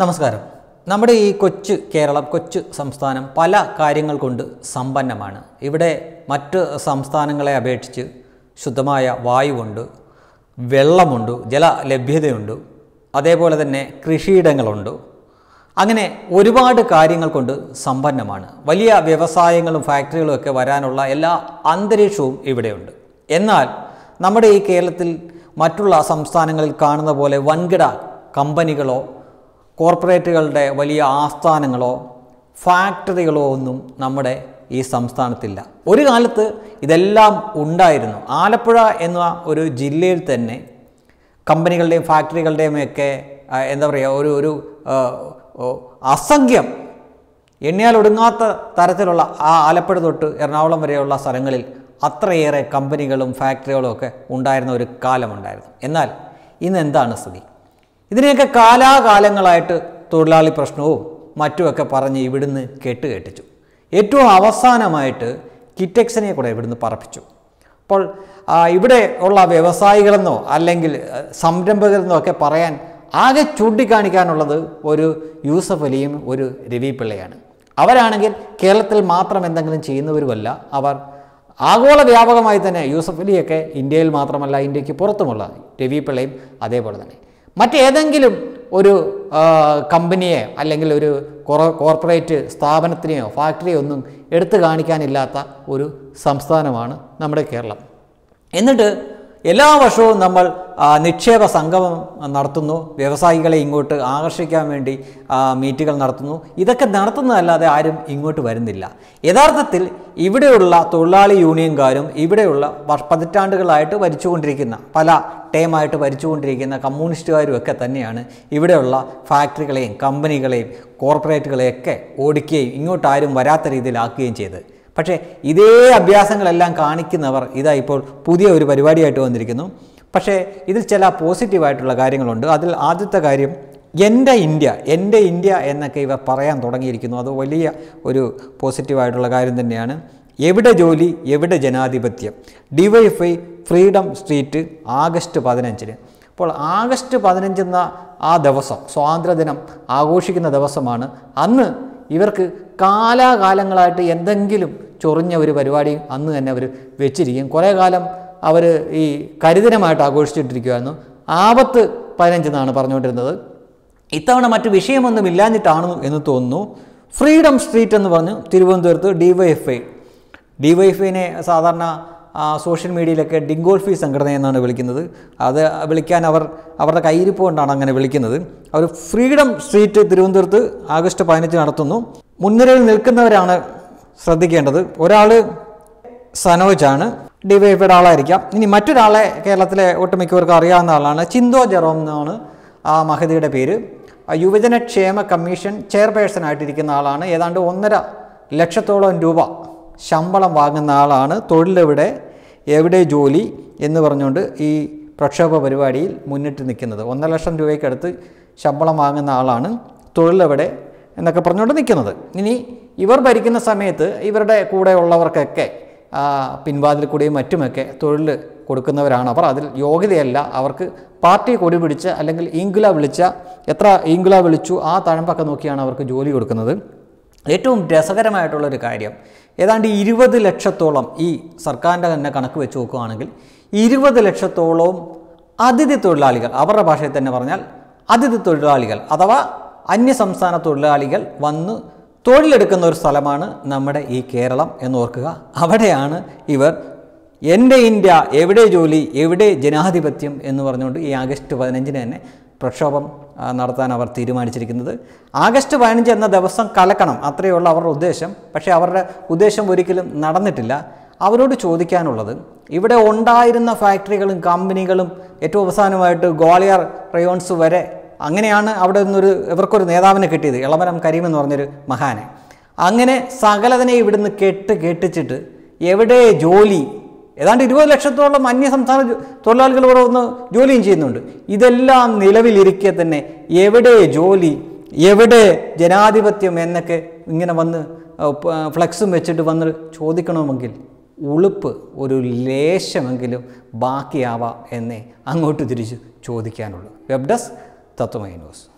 നമസ്കാരം നമ്മുടെ ഈ കൊച്ചു കേരളം കൊച്ചു സംസ്ഥാനം പല കാര്യങ്ങൾ കൊണ്ട് സമ്പന്നമാണ് ഇവിടെ മറ്റ് സംസ്ഥാനങ്ങളെ അപേക്ഷിച്ച് ശുദ്ധമായ വായുവുണ്ട് വെള്ളമുണ്ട് ജല ലഭ്യതയുണ്ട് അതേപോലെ തന്നെ കൃഷിയിടങ്ങളുണ്ട് അങ്ങനെ ഒരുപാട് കാര്യങ്ങൾ കൊണ്ട് സമ്പന്നമാണ് വലിയ വ്യവസായങ്ങളും ഫാക്ടറികളും ഒക്കെ വരാനുള്ള എല്ലാ അന്തരീക്ഷവും ഇവിടെയുണ്ട് എന്നാൽ നമ്മുടെ ഈ കേരളത്തിൽ മറ്റുള്ള സംസ്ഥാനങ്ങളിൽ കാണുന്ന പോലെ വൻകിട കമ്പനികളോ കോർപ്പറേറ്റുകളുടെ വലിയ ആസ്ഥാനങ്ങളോ ഫാക്ടറികളോ ഒന്നും നമ്മുടെ ഈ സംസ്ഥാനത്തില്ല ഒരു കാലത്ത് ഇതെല്ലാം ഉണ്ടായിരുന്നു ആലപ്പുഴ എന്ന ഒരു ജില്ലയിൽ തന്നെ കമ്പനികളുടെയും ഫാക്ടറികളുടെയും ഒക്കെ എന്താ പറയുക ഒരു ഒരു അസംഖ്യം എണ്ണിയാൽ ഒടുങ്ങാത്ത തരത്തിലുള്ള ആ ആലപ്പുഴ തൊട്ട് എറണാകുളം വരെയുള്ള സ്ഥലങ്ങളിൽ അത്രയേറെ കമ്പനികളും ഫാക്ടറികളും ഒക്കെ ഉണ്ടായിരുന്ന ഒരു കാലമുണ്ടായിരുന്നു എന്നാൽ ഇന്ന് എന്താണ് സ്ഥിതി ഇതിനെയൊക്കെ കാലാകാലങ്ങളായിട്ട് തൊഴിലാളി പ്രശ്നവും മറ്റുമൊക്കെ പറഞ്ഞ് ഇവിടുന്ന് കേട്ട് കേട്ടിച്ചു ഏറ്റവും അവസാനമായിട്ട് കിറ്റക്സിനെ കൂടെ ഇവിടുന്ന് പറപ്പിച്ചു അപ്പോൾ ഇവിടെ ഉള്ള വ്യവസായികളെന്നോ അല്ലെങ്കിൽ സംരംഭകരെന്നോ ഒക്കെ പറയാൻ ആകെ ചൂണ്ടിക്കാണിക്കാനുള്ളത് ഒരു യൂസഫ് അലിയും ഒരു രവി പിള്ളയാണ് അവരാണെങ്കിൽ കേരളത്തിൽ മാത്രം എന്തെങ്കിലും ചെയ്യുന്നവരുമല്ല അവർ ആഗോള വ്യാപകമായി തന്നെ യൂസഫ് അലിയൊക്കെ ഇന്ത്യയിൽ മാത്രമല്ല ഇന്ത്യക്ക് പുറത്തുമുള്ള രവി പിള്ളയും അതേപോലെ തന്നെ മറ്റേതെങ്കിലും ഒരു കമ്പനിയെ അല്ലെങ്കിൽ ഒരു കോർപ്പറേറ്റ് സ്ഥാപനത്തിനെയോ ഫാക്ടറിയോ ഒന്നും എടുത്തു കാണിക്കാനില്ലാത്ത ഒരു സംസ്ഥാനമാണ് നമ്മുടെ കേരളം എന്നിട്ട് എല്ലാ വർഷവും നമ്മൾ നിക്ഷേപ സംഗമം നടത്തുന്നു വ്യവസായികളെ ഇങ്ങോട്ട് ആകർഷിക്കാൻ വേണ്ടി മീറ്റുകൾ നടത്തുന്നു ഇതൊക്കെ നടത്തുന്നതല്ലാതെ ആരും ഇങ്ങോട്ട് വരുന്നില്ല യഥാർത്ഥത്തിൽ ഇവിടെയുള്ള തൊഴിലാളി യൂണിയൻകാരും ഇവിടെയുള്ള പതിറ്റാണ്ടുകളായിട്ട് ഭരിച്ചുകൊണ്ടിരിക്കുന്ന പല ടേമായിട്ട് ഭരിച്ചുകൊണ്ടിരിക്കുന്ന കമ്മ്യൂണിസ്റ്റുകാരും ഒക്കെ തന്നെയാണ് ഇവിടെയുള്ള ഫാക്ടറികളെയും കമ്പനികളെയും കോർപ്പറേറ്റുകളെയൊക്കെ ഓടിക്കുകയും ഇങ്ങോട്ട് ആരും വരാത്ത രീതിയിലാക്കുകയും ചെയ്തത് പക്ഷേ ഇതേ അഭ്യാസങ്ങളെല്ലാം കാണിക്കുന്നവർ ഇതാ ഇപ്പോൾ പുതിയ ഒരു പരിപാടിയായിട്ട് വന്നിരിക്കുന്നു പക്ഷേ ഇതിൽ ചില പോസിറ്റീവായിട്ടുള്ള കാര്യങ്ങളുണ്ട് അതിൽ ആദ്യത്തെ കാര്യം എൻ്റെ ഇന്ത്യ എൻ്റെ ഇന്ത്യ എന്നൊക്കെ ഇവ പറയാൻ തുടങ്ങിയിരിക്കുന്നു അത് വലിയ ഒരു പോസിറ്റീവായിട്ടുള്ള കാര്യം തന്നെയാണ് എവിടെ ജോലി എവിടെ ജനാധിപത്യം ഡിവൈഫൈ ഫ്രീഡം സ്ട്രീറ്റ് ആഗസ്റ്റ് പതിനഞ്ചിന് അപ്പോൾ ആഗസ്റ്റ് പതിനഞ്ചെന്ന ആ ദിവസം സ്വാതന്ത്ര്യദിനം ആഘോഷിക്കുന്ന ദിവസമാണ് അന്ന് ഇവർക്ക് കാലാകാലങ്ങളായിട്ട് എന്തെങ്കിലും ചൊറിഞ്ഞ ഒരു പരിപാടി അന്ന് തന്നെ അവർ വെച്ചിരിക്കും കുറേ കാലം അവർ ഈ കരിദിനമായിട്ട് ആഘോഷിച്ചിട്ടിരിക്കുമായിരുന്നു ആപത്ത് പതിനഞ്ചെന്നാണ് പറഞ്ഞുകൊണ്ടിരുന്നത് ഇത്തവണ മറ്റു വിഷയമൊന്നും ഇല്ലാഞ്ഞിട്ടാണ് എന്ന് തോന്നുന്നു ഫ്രീഡം സ്ട്രീറ്റ് എന്ന് പറഞ്ഞു തിരുവനന്തപുരത്ത് ഡിവൈഎഫ്ഐ ഡിവൈഎഫ്ഐനെ സാധാരണ സോഷ്യൽ മീഡിയയിലൊക്കെ ഡിങ്കോൾഫി സംഘടന എന്നാണ് വിളിക്കുന്നത് അത് വിളിക്കാൻ അവർ അവരുടെ കയ്യിരിപ്പ് കൊണ്ടാണ് അങ്ങനെ വിളിക്കുന്നത് അവർ ഫ്രീഡം സ്ട്രീറ്റ് തിരുവനന്തപുരത്ത് ആഗസ്റ്റ് പതിനഞ്ച് നടത്തുന്നു മുൻനിരയിൽ നിൽക്കുന്നവരാണ് ശ്രദ്ധിക്കേണ്ടത് ഒരാൾ സനോജാണ് ഡിവൈഫൈഡ് ആളായിരിക്കാം ഇനി മറ്റൊരാളെ കേരളത്തിലെ ഒട്ടുമിക്കവർക്കും അറിയാവുന്ന ആളാണ് ചിന്തോ ജെറോം എന്നാണ് ആ മഹതിയുടെ പേര് യുവജനക്ഷേമ കമ്മീഷൻ ചെയർപേഴ്സൺ ആയിട്ടിരിക്കുന്ന ആളാണ് ഏതാണ്ട് ഒന്നര ലക്ഷത്തോളം രൂപ ശമ്പളം വാങ്ങുന്ന ആളാണ് തൊഴിലെവിടെ എവിടെ ജോലി എന്ന് പറഞ്ഞുകൊണ്ട് ഈ പ്രക്ഷോഭ പരിപാടിയിൽ മുന്നിട്ട് നിൽക്കുന്നത് ഒന്നര ലക്ഷം രൂപയ്ക്കടുത്ത് ശമ്പളം വാങ്ങുന്ന ആളാണ് തൊഴിലെവിടെ എന്നൊക്കെ പറഞ്ഞുകൊണ്ട് നിൽക്കുന്നത് ഇനി ഇവർ ഭരിക്കുന്ന സമയത്ത് ഇവരുടെ കൂടെ ഉള്ളവർക്കൊക്കെ പിൻവാതിൽ കൂടിയും മറ്റുമൊക്കെ തൊഴിൽ കൊടുക്കുന്നവരാണ് അവർ അതിൽ യോഗ്യതയല്ല അവർക്ക് പാർട്ടി കൊടി പിടിച്ച് അല്ലെങ്കിൽ ഇംഗുല വിളിച്ച എത്ര ഇംഗുല വിളിച്ചു ആ തഴമ്പൊക്കെ നോക്കിയാണ് അവർക്ക് ജോലി കൊടുക്കുന്നത് ഏറ്റവും രസകരമായിട്ടുള്ളൊരു കാര്യം ഏതാണ്ട് ഇരുപത് ലക്ഷത്തോളം ഈ സർക്കാരിൻ്റെ തന്നെ കണക്ക് വെച്ച് നോക്കുകയാണെങ്കിൽ ഇരുപത് ലക്ഷത്തോളം അതിഥി തൊഴിലാളികൾ അവരുടെ ഭാഷയിൽ തന്നെ പറഞ്ഞാൽ അതിഥി തൊഴിലാളികൾ അഥവാ അന്യ സംസ്ഥാന തൊഴിലാളികൾ വന്ന് തൊഴിലെടുക്കുന്ന ഒരു സ്ഥലമാണ് നമ്മുടെ ഈ കേരളം എന്നോർക്കുക അവിടെയാണ് ഇവർ എൻ്റെ ഇന്ത്യ എവിടെ ജോലി എവിടെ ജനാധിപത്യം എന്ന് പറഞ്ഞുകൊണ്ട് ഈ ആഗസ്റ്റ് പതിനഞ്ചിന് തന്നെ പ്രക്ഷോഭം നടത്താൻ അവർ തീരുമാനിച്ചിരിക്കുന്നത് ആഗസ്റ്റ് പതിനഞ്ച് എന്ന ദിവസം കലക്കണം അത്രയുള്ള അവരുടെ ഉദ്ദേശം പക്ഷേ അവരുടെ ഉദ്ദേശം ഒരിക്കലും നടന്നിട്ടില്ല അവരോട് ചോദിക്കാനുള്ളത് ഇവിടെ ഉണ്ടായിരുന്ന ഫാക്ടറികളും കമ്പനികളും ഏറ്റവും അവസാനമായിട്ട് ഗ്വാളിയർ റയോൺസ് വരെ അങ്ങനെയാണ് അവിടെ നിന്നൊരു ഇവർക്കൊരു നേതാവിനെ കിട്ടിയത് ഇളമരം കരീം എന്ന് പറഞ്ഞൊരു മഹാനെ അങ്ങനെ സകലതിനെ ഇവിടുന്ന് കെട്ട് കെട്ടിച്ചിട്ട് എവിടെ ജോലി ഏതാണ്ട് ഇരുപത് ലക്ഷത്തോളം അന്യ സംസ്ഥാന തൊഴിലാളികൾ ഇവിടെ ഒന്ന് ജോലിയും ചെയ്യുന്നുണ്ട് ഇതെല്ലാം നിലവിലിരിക്കെ തന്നെ എവിടെ ജോലി എവിടെ ജനാധിപത്യം എന്നൊക്കെ ഇങ്ങനെ വന്ന് ഫ്ലെക്സും വെച്ചിട്ട് വന്ന് ചോദിക്കണമെങ്കിൽ ഉളുപ്പ് ഒരു ലേശമെങ്കിലും ബാക്കിയാവാം എന്നേ അങ്ങോട്ട് തിരിച്ച് ചോദിക്കാനുള്ളൂ വെബ്ഡസ് だと思います。